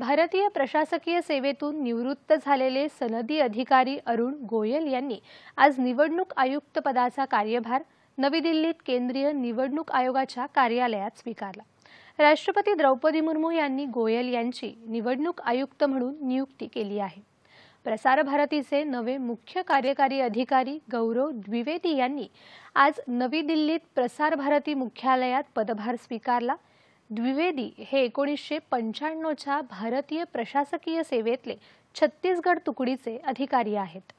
भारतीय प्रशासकीय सेवेतून निवृत्त झालेले सनदी अधिकारी अरुण गोयल यांनी आज निवडणूक आयुक्त पदाचा कार्यभार नवी दिल्लीत केंद्रीय निवडणूक आयोगाच्या कार्यालयात स्वीकारला राष्ट्रपती द्रौपदी मुर्मू यांनी गोयल यांची निवडणूक आयुक्त म्हणून नियुक्ती केली आहे प्रसार भारतीचे नवे मुख्य कार्यकारी अधिकारी गौरव द्विवेदी यांनी आज नवी दिल्लीत प्रसार भारती मुख्यालयात पदभार स्वीकारला द्विवेदी हे एकोणीसशे पंच्याण्णवच्या भारतीय प्रशासकीय सेवेतले छत्तीसगड तुकडीचे अधिकारी आहेत